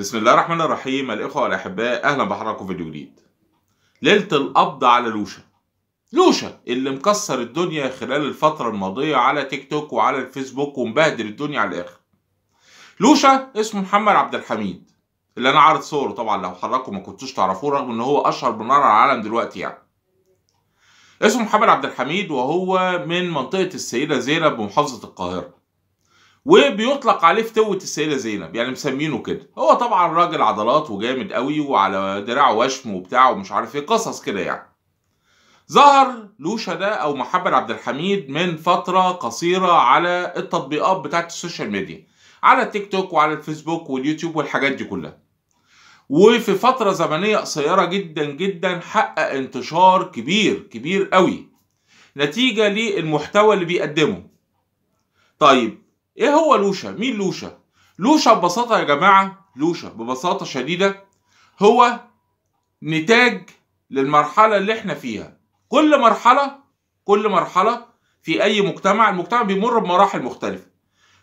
بسم الله الرحمن الرحيم الإخوة الأحباء أهلا بحضراتكم فيديو جديد ليلة القبض على لوشا لوشا اللي مكسر الدنيا خلال الفترة الماضية على تيك توك وعلى الفيسبوك ومبهدل الدنيا على الآخر لوشا اسمه محمد عبد الحميد اللي أنا عارض صوره طبعا لو حضراتكم ما كنتوش تعرفوه رغم إن هو أشهر بنار على العالم دلوقتي يعني اسمه محمد عبد الحميد وهو من منطقة السيدة زينب بمحافظة القاهرة وبيطلق عليه فتوة السيدة زينب يعني مسمينه كده هو طبعا راجل عضلات وجامد قوي وعلى دراعه وشم وبتاع ومش عارف ايه قصص كده يعني ظهر لوشا ده او محمد عبد الحميد من فترة قصيرة على التطبيقات بتاعت السوشيال ميديا على التيك توك وعلى الفيسبوك واليوتيوب والحاجات دي كلها وفي فترة زمنية قصيرة جدا جدا حقق انتشار كبير كبير قوي نتيجة للمحتوى اللي بيقدمه طيب ايه هو لوشا مين لوشا لوشا ببساطه يا جماعه لوشا ببساطه شديده هو نتاج للمرحله اللي احنا فيها كل مرحله كل مرحله في اي مجتمع المجتمع بيمر بمراحل مختلفه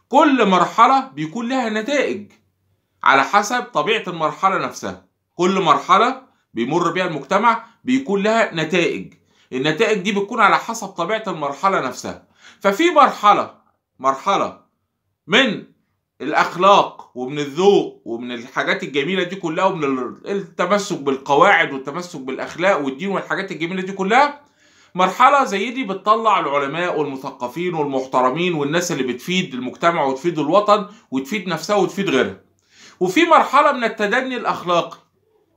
كل مرحله بيكون لها نتائج على حسب طبيعه المرحله نفسها كل مرحله بيمر بيها المجتمع بيكون لها نتائج النتائج دي بتكون على حسب طبيعه المرحله نفسها ففي مرحله مرحله من الاخلاق ومن الذوق ومن الحاجات الجميله دي كلها ومن التمسك بالقواعد والتمسك بالاخلاق والدين والحاجات الجميله دي كلها مرحله زي دي بتطلع العلماء والمثقفين والمحترمين والناس اللي بتفيد المجتمع وتفيد الوطن وتفيد نفسها وتفيد غيرها وفي مرحله من التدني الاخلاقي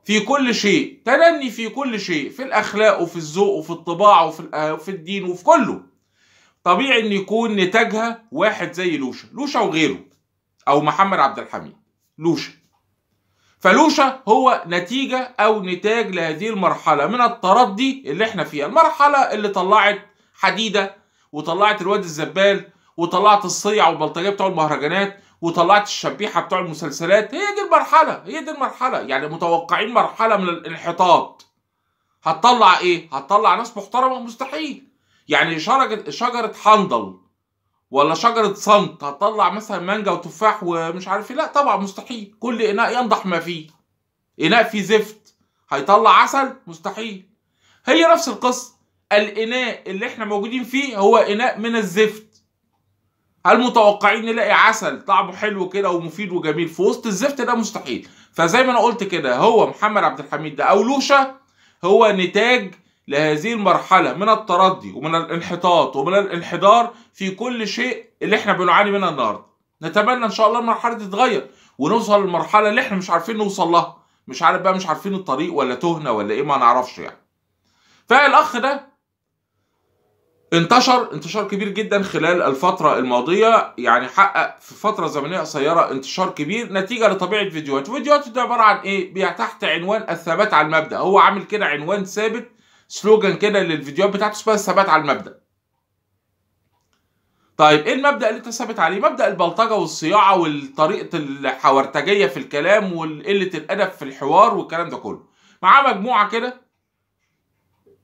في كل شيء تدني في كل شيء في الاخلاق وفي الذوق وفي الطباع آه، وفي, الدين وفي كله طبيعي ان يكون نتاجها واحد زي لوشا لوشا وغيره او محمد عبد الحميد لوشا فلوشا هو نتيجة أو نتاج لهذه المرحلة من التردي اللي احنا فيها المرحلة اللي طلعت حديدة وطلعت الواد الزبال وطلعت الصيع والبلطجية بتوع المهرجانات وطلعت الشبيحة بتوع المسلسلات هي دي المرحلة هي دي المرحلة يعني متوقعين مرحلة من الانحطاط هتطلع ايه؟ هتطلع ناس محترمة مستحيل يعني شجرة شجرة ولا شجرة صمت هتطلع مثلا مانجا وتفاح ومش عارف ايه لا طبعا مستحيل كل اناء ينضح ما فيه اناء فيه زفت هيطلع عسل مستحيل هي نفس القصة الاناء اللي احنا موجودين فيه هو اناء من الزفت هل متوقعين نلاقي عسل طعمه حلو كده ومفيد وجميل في وسط الزفت ده مستحيل فزي ما انا قلت كده هو محمد عبد الحميد ده او لوشا هو نتاج لهذه المرحلة من التردي ومن الانحطاط ومن الانحدار في كل شيء اللي احنا بنعاني منها النهارده نتمنى ان شاء الله المرحلة دي تتغير ونوصل للمرحلة اللي احنا مش عارفين نوصل لها مش عارف بقى مش عارفين الطريق ولا تهنا ولا ايه ما نعرفش يعني فالاخ ده انتشر انتشار كبير جدا خلال الفترة الماضية يعني حقق في فترة زمنية قصيرة انتشار كبير نتيجة لطبيعة فيديوهاته، فيديوهاته ده عبارة عن ايه؟ تحت عنوان الثبات على المبدأ، هو عامل كده عنوان ثابت سلوجان كده للفيديوهات بتاعته اسمها الثبات على المبدا طيب ايه المبدا اللي انت ثابت عليه مبدا البلطجه والصياعه والطريقه الحورتجيه في الكلام وقله الادب في الحوار والكلام ده كله معاه مجموعه كده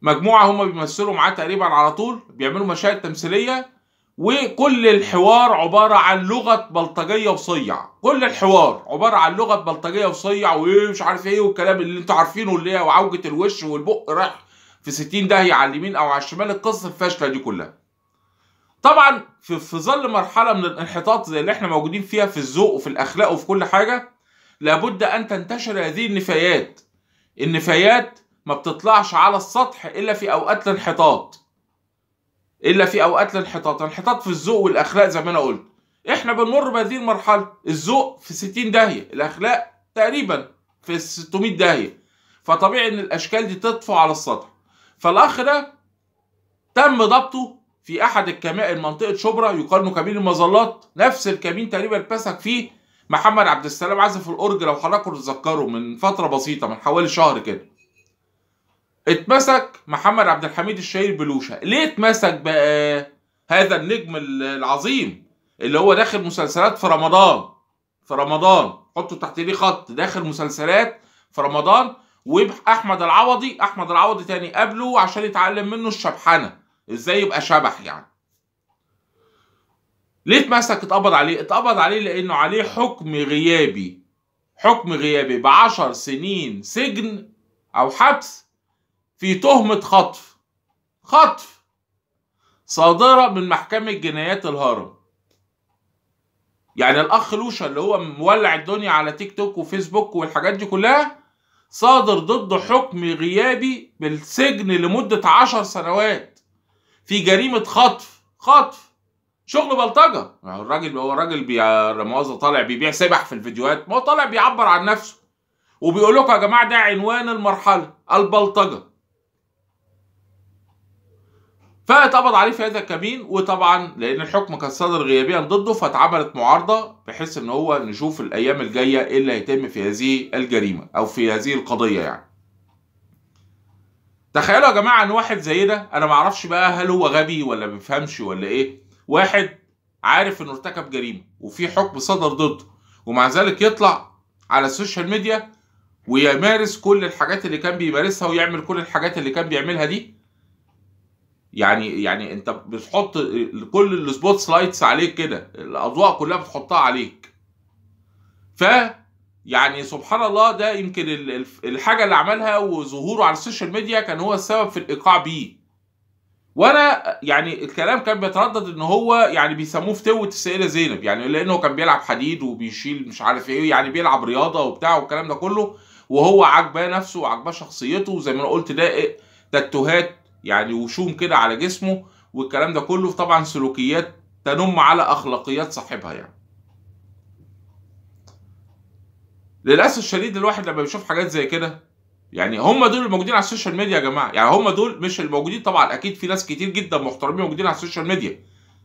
مجموعه هم بيمثلوا معاه تقريبا على طول بيعملوا مشاهد تمثيليه وكل الحوار عبارة عن لغة بلطجية وصيع كل الحوار عبارة عن لغة بلطجية وصيع ومش عارف ايه والكلام اللي انتوا عارفينه اللي هي وعوجة الوش والبق رايح في 60 داهيه على اليمين او على الشمال القصه الفاشله دي كلها طبعا في, في ظل مرحله من الانحطاط زي اللي احنا موجودين فيها في الذوق وفي الاخلاق وفي كل حاجه لابد ان تنتشر هذه النفايات النفايات ما بتطلعش على السطح الا في اوقات الانحطاط الا في اوقات الانحطاط الانحطاط في الذوق والاخلاق زي ما انا قلت احنا بنمر بهذه المرحله الذوق في 60 داهيه الاخلاق تقريبا في 600 داهيه فطبيعي ان الاشكال دي تطفو على السطح فالاخ ده تم ضبطه في احد الكمائن منطقه شبرا يقال كمين المظلات نفس الكمين تقريبا اتمسك فيه محمد عبد السلام عازف الاورج لو حضراتكم تتذكروا من فتره بسيطه من حوالي شهر كده اتمسك محمد عبد الحميد الشهير بلوشه ليه اتمسك بقى هذا النجم العظيم اللي هو داخل مسلسلات في رمضان في رمضان حطوا تحت ايديه خط داخل مسلسلات في رمضان ويبقى احمد العوضي احمد العوضي تاني قبله عشان يتعلم منه الشبحنه ازاي يبقى شبح يعني ليه اتمسك اتقبض عليه اتقبض عليه لانه عليه حكم غيابي حكم غيابي بعشر سنين سجن او حبس في تهمة خطف خطف صادرة من محكمة جنايات الهرم يعني الاخ لوشا اللي هو مولع الدنيا على تيك توك وفيسبوك والحاجات دي كلها صادر ضد حكم غيابي بالسجن لمدة عشر سنوات في جريمة خطف خطف شغل بلطجة الراجل هو الراجل بي... طالع بيبيع سبح في الفيديوهات ما هو طالع بيعبر عن نفسه وبيقول لكم يا جماعة ده عنوان المرحلة البلطجة فاتقبض عليه في هذا الكمين وطبعا لان الحكم كان صادر غيابيا ضده فاتعملت معارضه بحيث ان هو نشوف الايام الجايه ايه اللي هيتم في هذه الجريمه او في هذه القضيه يعني. تخيلوا يا جماعه ان واحد زي ده انا ما اعرفش بقى هل هو غبي ولا ما بيفهمش ولا ايه؟ واحد عارف انه ارتكب جريمه وفي حكم صدر ضده ومع ذلك يطلع على السوشيال ميديا ويمارس كل الحاجات اللي كان بيمارسها ويعمل كل الحاجات اللي كان بيعملها دي يعني يعني انت بتحط كل السبوت سلايتس عليك كده الاضواء كلها بتحطها عليك ف يعني سبحان الله ده يمكن الحاجه اللي عملها وظهوره على السوشيال ميديا كان هو السبب في الايقاع بيه وانا يعني الكلام كان بيتردد ان هو يعني بيسموه فتوه السيده زينب يعني لانه كان بيلعب حديد وبيشيل مش عارف ايه يعني بيلعب رياضه وبتاع والكلام ده كله وهو عاجباه نفسه وعاجباه شخصيته وزي ما انا قلت ده إيه، تاتوهات يعني وشوم كده على جسمه والكلام ده كله طبعا سلوكيات تنم على اخلاقيات صاحبها يعني للاسف الشديد الواحد لما بيشوف حاجات زي كده يعني هم دول الموجودين على السوشيال ميديا يا جماعه يعني هم دول مش الموجودين طبعا اكيد في ناس كتير جدا محترمين موجودين على السوشيال ميديا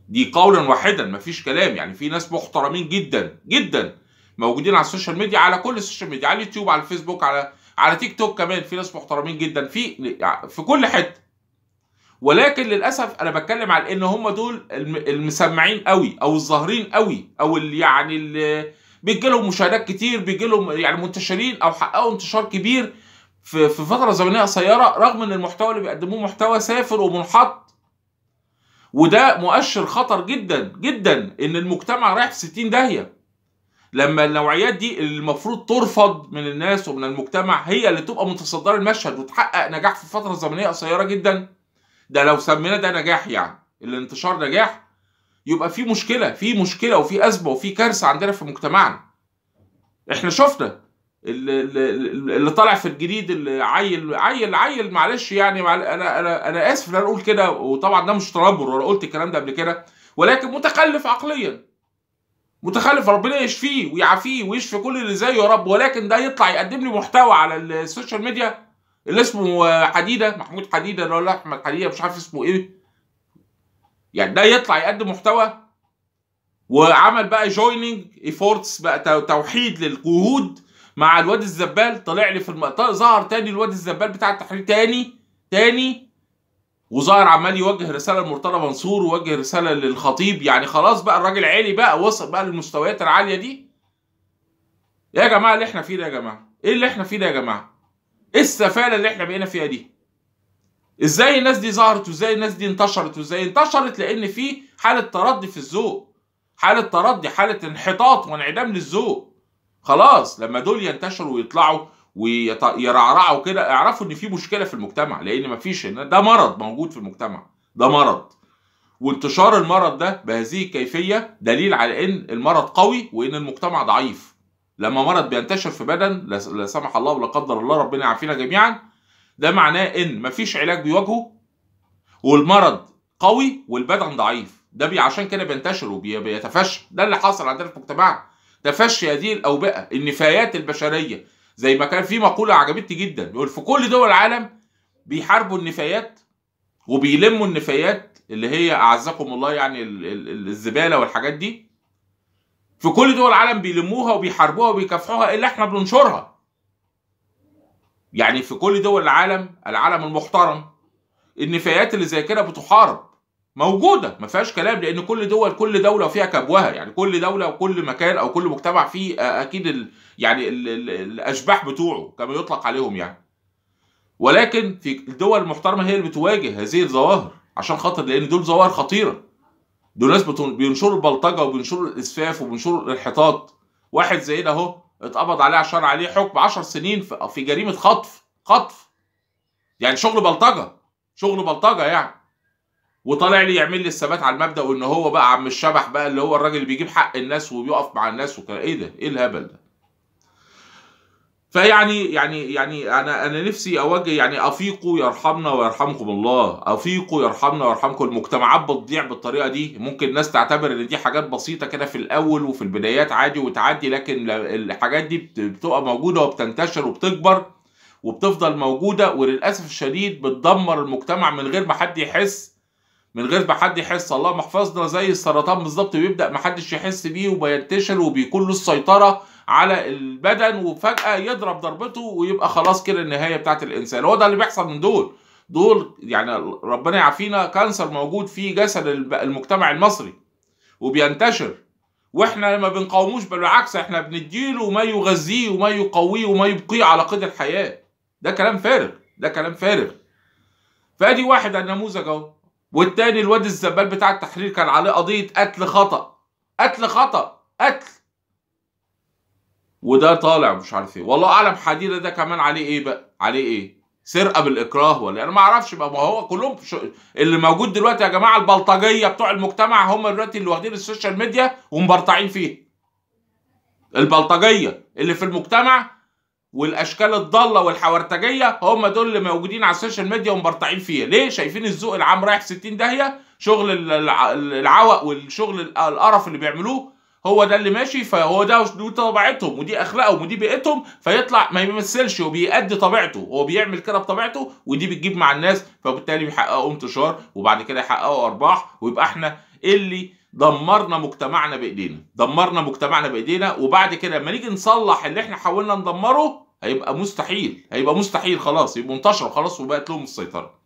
دي قولا واحدا مفيش كلام يعني في ناس محترمين جدا جدا موجودين على السوشيال ميديا على كل السوشيال ميديا على اليوتيوب على الفيسبوك على على تيك توك كمان في ناس محترمين جدا في في كل حته ولكن للاسف انا بتكلم على ان هم دول المسمعين قوي او الظاهرين قوي او اللي يعني اللي بيجي لهم مشاهدات كتير بيجي لهم يعني منتشرين او حققوا انتشار كبير في في فتره زمنيه قصيره رغم ان المحتوى اللي بيقدموه محتوى سافر ومنحط وده مؤشر خطر جدا جدا ان المجتمع رايح في 60 داهيه لما النوعيات دي المفروض ترفض من الناس ومن المجتمع هي اللي تبقى متصدره المشهد وتحقق نجاح في فتره زمنيه قصيره جدا ده لو سمينا ده نجاح يعني الانتشار نجاح يبقى في مشكله في مشكله وفي ازمه وفي كارثه عندنا في مجتمعنا احنا شفنا اللي, اللي طالع في الجديد اللي عيل عيل عيل معلش يعني معل... انا انا انا اسف ان انا اقول كده وطبعا ده مش تنمر وانا قلت الكلام ده قبل كده ولكن متخلف عقليا متخلف ربنا يشفيه ويعافيه ويشفي كل اللي زيه يا رب ولكن ده يطلع يقدم لي محتوى على السوشيال ميديا اللي اسمه آه، حديده محمود حديده اللي هو احمد حديده مش عارف اسمه ايه يعني ده يطلع يقدم محتوى وعمل بقى جويننج ايفورتس بقى توحيد للجهود مع الواد الزبال طلع لي في المقطع ظهر تاني الواد الزبال بتاع التحرير تاني تاني وظهر عمال يوجه رساله لمرتضى منصور ووجه رساله للخطيب يعني خلاص بقى الراجل عالي بقى وصل بقى للمستويات العاليه دي يا جماعه اللي احنا فيه ده يا جماعه ايه اللي احنا فيه ده يا جماعه ايه السفاله اللي احنا بقينا فيها دي ازاي الناس دي ظهرت وازاي الناس دي انتشرت وازاي انتشرت لان في حاله تردي في الذوق حاله تردي حاله انحطاط وانعدام للذوق خلاص لما دول ينتشروا ويطلعوا ويرعرعوا كده اعرفوا ان في مشكله في المجتمع لان مفيش هنا ده مرض موجود في المجتمع ده مرض وانتشار المرض ده بهذه الكيفيه دليل على ان المرض قوي وان المجتمع ضعيف لما مرض بينتشر في بدن لا سمح الله ولا قدر الله ربنا يعافينا جميعا ده معناه ان مفيش علاج بيواجهه والمرض قوي والبدن ضعيف ده بي عشان كده بينتشر وبيتفشى ده اللي حصل عندنا في مجتمعنا تفشي هذه الاوبئه النفايات البشريه زي ما كان في مقوله عجبتني جدا بيقول في كل دول العالم بيحاربوا النفايات وبيلموا النفايات اللي هي اعزكم الله يعني الزباله والحاجات دي في كل دول العالم بيلموها وبيحاربوها وبيكافحوها الا احنا بننشرها يعني في كل دول العالم العالم المحترم النفايات اللي زي كده بتحارب موجوده ما فيهاش كلام لان كل دول كل دوله فيها كبوها يعني كل دوله وكل مكان او كل مجتمع فيه آه، اكيد الـ يعني الـ الـ الاشباح بتوعه كما يطلق عليهم يعني ولكن في الدول المحترمه هي اللي بتواجه هذه الظواهر عشان خاطر لان دول ظواهر خطيره دول ناس بينشروا البلطجه وبينشروا الاسفاف وبينشروا الانحطاط واحد زينا اهو اتقبض عليه عشان عليه حكم 10 سنين في جريمه خطف خطف يعني شغل بلطجه شغل بلطجه يعني وطالع لي يعمل لي الثبات على المبدا وان هو بقى عم الشبح بقى اللي هو الراجل اللي بيجيب حق الناس وبيقف مع الناس وكده ايه ده ايه الهبل ده فيعني يعني يعني انا انا نفسي اوجه يعني افيقوا يرحمنا ويرحمكم الله افيقوا يرحمنا ويرحمكم المجتمعات بتضيع بالطريقه دي ممكن الناس تعتبر ان دي حاجات بسيطه كده في الاول وفي البدايات عادي وتعدي لكن الحاجات دي بتبقى موجوده وبتنتشر وبتكبر وبتفضل موجوده وللاسف الشديد بتدمر المجتمع من غير ما حد يحس من غير ما حد يحس اللهم احفظنا زي السرطان بالظبط بيبدا ما حدش يحس بيه وبينتشر وبيكون له السيطره على البدن وفجأة يضرب ضربته ويبقى خلاص كده النهاية بتاعت الإنسان هو ده اللي بيحصل من دول دول يعني ربنا يعافينا كانسر موجود في جسد المجتمع المصري وبينتشر واحنا ما بنقاوموش بالعكس احنا بنديله ما يغذيه وما يقويه وما يبقيه على قيد الحياه ده كلام فارغ ده كلام فارغ فادي واحد النموذج اهو والتاني الواد الزبال بتاع التحرير كان عليه قضيه قتل خطا قتل خطا قتل وده طالع مش عارف ايه والله اعلم حديده ده كمان عليه ايه بقى عليه ايه سرقه بالاكراه ولا إيه؟ انا ما اعرفش بقى ما هو كلهم شو... اللي موجود دلوقتي يا جماعه البلطجيه بتوع المجتمع هم دلوقتي اللي واخدين السوشيال ميديا ومبرطعين فيها البلطجيه اللي في المجتمع والاشكال الضاله والحورتجيه هم دول اللي موجودين على السوشيال ميديا ومبرطعين فيها ليه شايفين الذوق العام رايح 60 داهيه شغل العوق والشغل القرف اللي بيعملوه هو ده اللي ماشي فهو ده دي طبيعتهم ودي اخلاقهم ودي بيئتهم فيطلع ما يمثلش وبيأدي طبيعته هو بيعمل كده بطبيعته ودي بتجيب مع الناس فبالتالي بيحققوا انتشار وبعد كده يحققوا ارباح ويبقى احنا اللي دمرنا مجتمعنا بايدينا دمرنا مجتمعنا بايدينا وبعد كده لما نيجي نصلح اللي احنا حاولنا ندمره هيبقى مستحيل هيبقى مستحيل خلاص يبقوا انتشروا خلاص وبقت لهم السيطره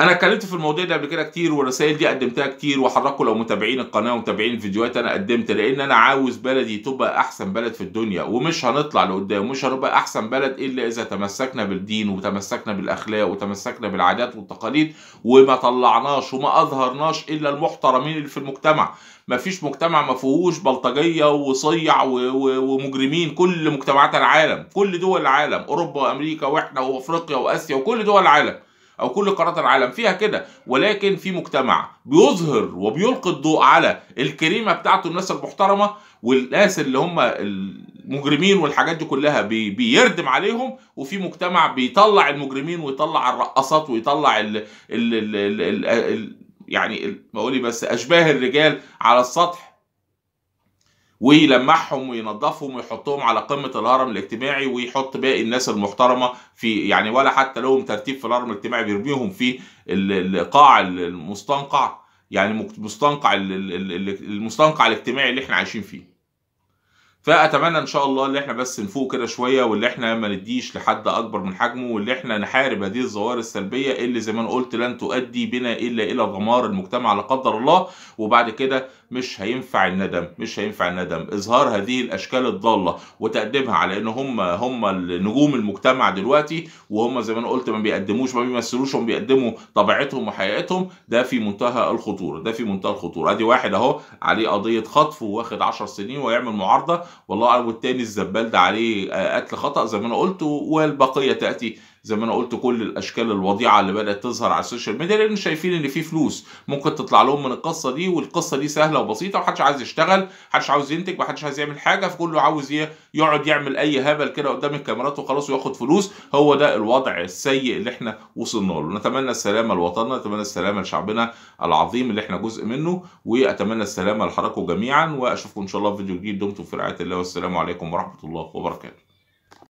انا اتكلمت في الموضوع ده قبل كده كتير والرسائل دي قدمتها كتير وحضراتكم لو متابعين القناه ومتابعين الفيديوهات انا قدمت لان انا عاوز بلدي تبقى احسن بلد في الدنيا ومش هنطلع لقدام ومش هنبقى احسن بلد الا اذا تمسكنا بالدين وتمسكنا بالاخلاق وتمسكنا بالعادات والتقاليد وما طلعناش وما اظهرناش الا المحترمين اللي في المجتمع مفيش مجتمع ما فيهوش بلطجيه وصيع ومجرمين كل مجتمعات العالم كل دول العالم اوروبا وامريكا واحنا وافريقيا واسيا وكل دول العالم او كل قارات العالم فيها كده ولكن في مجتمع بيظهر وبيلقي الضوء على الكريمه بتاعته الناس المحترمه والناس اللي هم المجرمين والحاجات دي كلها بي بيردم عليهم وفي مجتمع بيطلع المجرمين ويطلع الرقصات ويطلع ال ال ال ال ال يعني ال يعني ما إيه بس اشباه الرجال على السطح ويلمعهم وينظفهم ويحطهم على قمه الهرم الاجتماعي ويحط باقي الناس المحترمه في يعني ولا حتى لهم ترتيب في الهرم الاجتماعي بيرميهم في القاع المستنقع يعني مستنقع المستنقع الاجتماعي اللي احنا عايشين فيه فاتمنى ان شاء الله اللي احنا بس نفوق كده شويه واللي احنا ما نديش لحد اكبر من حجمه واللي احنا نحارب هذه الظواهر السلبيه اللي زي ما انا قلت لن تؤدي بنا الا الى دمار المجتمع لا قدر الله وبعد كده مش هينفع الندم مش هينفع الندم اظهار هذه الاشكال الضاله وتقديمها على ان هم هم نجوم المجتمع دلوقتي وهم زي ما انا قلت ما بيقدموش ما بيمثلوش هم بيقدموا طبيعتهم وحقيقتهم ده في منتهى الخطوره ده في منتهى الخطوره ادي واحد اهو عليه قضيه خطف واخد 10 سنين ويعمل معارضه والله اعلم والتاني الزبال ده عليه آه، قتل خطا زي ما انا قلت والبقيه تاتي زي ما انا قلت كل الاشكال الوضيعه اللي بدات تظهر على السوشيال ميديا لان شايفين ان في فلوس ممكن تطلع لهم من القصه دي والقصه دي سهله وبسيطه ومحدش عايز يشتغل محدش عاوز ينتج محدش عايز يعمل حاجه فكله عاوز يقعد يعمل اي هبل كده قدام الكاميرات وخلاص وياخد فلوس هو ده الوضع السيء اللي احنا وصلنا له نتمنى السلامه لوطننا نتمنى السلامه لشعبنا العظيم اللي احنا جزء منه واتمنى السلامه لحضراتكم جميعا واشوفكم ان شاء الله في فيديو جديد دمتم في رعايه الله والسلام عليكم ورحمه الله وبركاته